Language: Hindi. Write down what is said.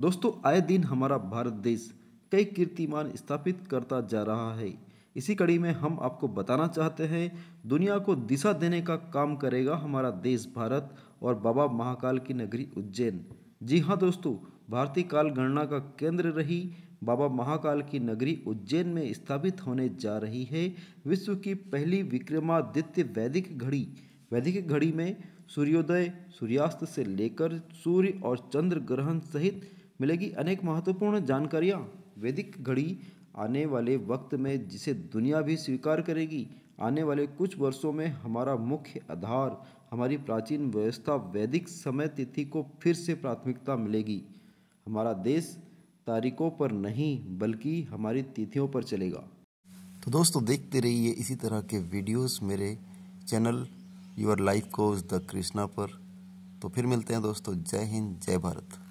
दोस्तों आए दिन हमारा भारत देश कई कीर्तिमान स्थापित करता जा रहा है इसी कड़ी में हम आपको बताना चाहते हैं दुनिया को दिशा देने का काम करेगा हमारा देश भारत और बाबा महाकाल की नगरी उज्जैन जी हाँ दोस्तों भारतीय काल गणना का केंद्र रही बाबा महाकाल की नगरी उज्जैन में स्थापित होने जा रही है विश्व की पहली विक्रमादित्य वैदिक घड़ी वैदिक घड़ी में सूर्योदय सूर्यास्त से लेकर सूर्य और चंद्र ग्रहण सहित मिलेगी अनेक महत्वपूर्ण जानकारियाँ वैदिक घड़ी आने वाले वक्त में जिसे दुनिया भी स्वीकार करेगी आने वाले कुछ वर्षों में हमारा मुख्य आधार हमारी प्राचीन व्यवस्था वैदिक समय तिथि को फिर से प्राथमिकता मिलेगी हमारा देश तारीखों पर नहीं बल्कि हमारी तिथियों पर चलेगा तो दोस्तों देखते रहिए इसी तरह के वीडियोस मेरे channel your life cause the Krishna पर तो फिर मिलते हैं दोस्तों जय हिंद जय भारत